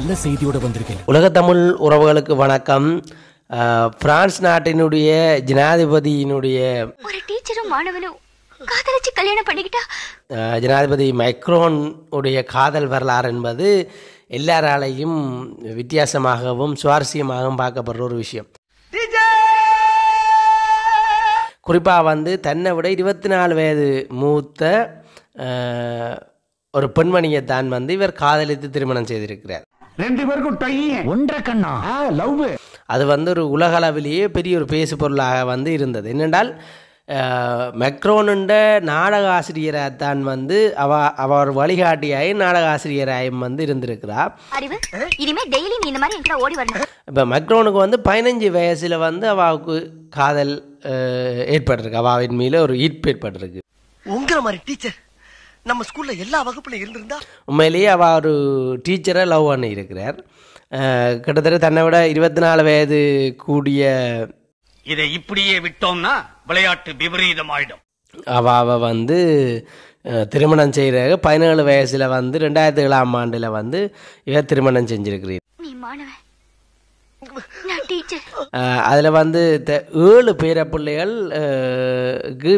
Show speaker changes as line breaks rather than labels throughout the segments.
நல்ல செய்தியோடு வந்திருக்கேன் உலக தமிழ் உறவுகளுக்கு வணக்கம் பிரான்ஸ் நாட்டினுடைய ஜனாதிபதியினுடைய ஒரு டீச்சரும் மாணவனும் காதலிச்சு கல்யாணம் பண்ணிக்கிட்டா ஜனாதிபதி மைக்ரோன் உடைய காதல் வரலாறு என்பது எல்லாராலையும் வித்தியாசமாகவும் சுவாரஸ்யமாகவும் பார்க்கப்படுற ஒரு விஷயம் குறிப்பாக வந்து தன்னை விட இருபத்தி நாலு வயது மூத்த ஒரு பெண்மணியை தான் வந்து இவர் காதலித்து திருமணம் செய்திருக்கிறார் ரெண்டு பேருக்கும் ஒன்றரை கண்ணா லவ் அது வந்து ஒரு உலகளவிலேயே பெரிய ஒரு பேசு பொருளாக வந்து இருந்தது என்னென்றால் மெக்ரோனுண்ட நாடக ஆசிரியராக தான் வந்து அவ அவர் வழிகாட்டியாயும் நாடக ஆசிரியராயும் வந்து இருந்திருக்கிறா இப்போ மெக்ரோனுக்கு வந்து பதினஞ்சு வயசில் வந்து அவாவுக்கு காதல் ஏற்பட்டிருக்கு அவாவின் மீது ஒரு ஈர்ப்பு ஏற்பட்டிருக்கு உங்களை மாதிரி டீச்சர் நம்ம ஸ்கூலில் எல்லா வகுப்பில் இருந்திருந்தா உண்மையிலேயே அவள் ஒரு டீச்சராக லவ் பண்ணி இருக்கிறார் கிட்டத்தட்ட தன்னை விட இருபத்தி நாலு வயது கூடிய இதை இப்படியே விட்டோம்னா விளையாட்டு விபரீதம் ஆயிடும் அவ வந்து திருமணம் செய்யறாங்க பதினேழு வயசுல வந்து ரெண்டாயிரத்தி ஏழாம் ஆண்டுல வந்து இவ திருமணம் செஞ்சிருக்கிறீர் நீ மாணவன் அதில் வந்து ஏழு பேர பிள்ளைகள்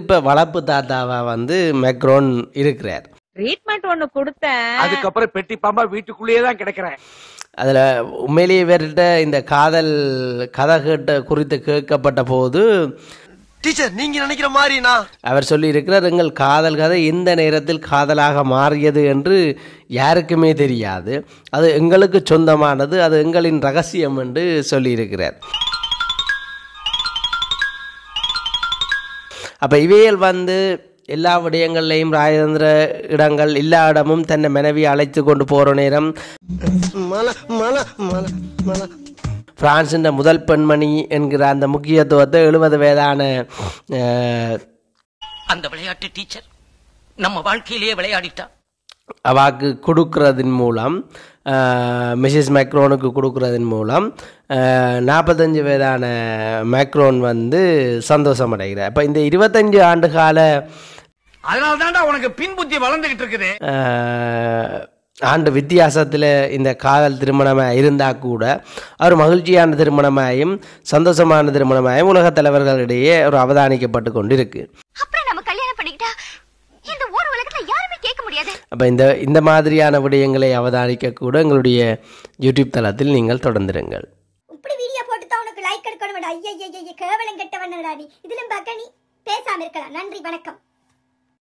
இப்போ வளர்ப்பு தாத்தாவா வந்து மெக்ரோன் இருக்கிறார் ட்ரீட்மெண்ட் ஒன்று கொடுத்தேன் அதுக்கப்புறம் பெட்டி பாம்பா வீட்டுக்குள்ளேயே தான் கிடைக்கிறேன் அதில் உண்மையிலேயே வேறு இந்த காதல் கதை கேட்ட குறித்து கேட்கப்பட்ட போது டீச்சர் நீங்க நினைக்கிற மாதிரி அவர் சொல்லியிருக்கிறார் எங்கள் காதல் கதை இந்த நேரத்தில் காதலாக மாறியது என்று யாருக்குமே தெரியாது அது எங்களுக்கு சொந்தமானது அது எங்களின் ரகசியம் என்று சொல்லியிருக்கிறார் அப்போ இவையல் வந்து எல்லா விடயங்கள்லையும் ராஜேந்திர இடங்கள் எல்லா இடமும் தன்னை மனைவி அழைத்து கொண்டு போகிற நேரம் பிரான்சின் முதல் பெண்மணி என்கிற அந்த முக்கியத்துவத்தை எழுபது வயதான அந்த விளையாட்டு டீச்சர் நம்ம வாழ்க்கையிலேயே விளையாடிட்டா அவாக்கு கொடுக்கறதின் மூலம் மிஸ்ஸஸ் மேக்ரோனுக்கு கொடுக்கறதின் மூலம் நாற்பத்தஞ்சு வயதான மேக்ரோன் வந்து சந்தோஷம் அடைகிறார் அப்போ இந்த இருபத்தஞ்சு ஆண்டு கால அதனால தான்டா உனக்கு பின்புத்தி வளர்ந்துகிட்டு இருக்குது ஆண்டு வித்தியாசத்தில் இந்த காதல் திருமணமாக இருந்தால் கூட அவர் மகிழ்ச்சியான திருமணமாயும் சந்தோஷமான திருமணமாயும் உலக தலைவர்களிடையே ஒரு அவதானிக்கப்பட்டு கொண்டு இருக்கு அப்போ இந்த இந்த மாதிரியான விடயங்களை அவதானிக்க கூட எங்களுடைய யூடியூப் தளத்தில் நீங்கள் தொடர்ந்துருங்கள் இப்படி வீடியோ போட்டு தான் உனக்கு லைக் எடுக்கணும் கேவலம் கெட்டவன் பேசாம இருக்கலாம் நன்றி வணக்கம்